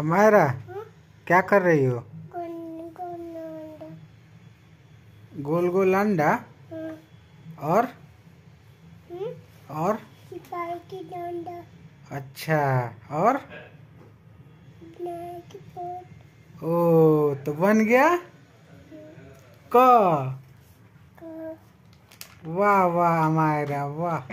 अमायरा क्या कर रही हो गोल गोल अंडा और और अच्छा और ओ तो बन गया क वाह वाह हमारा वाह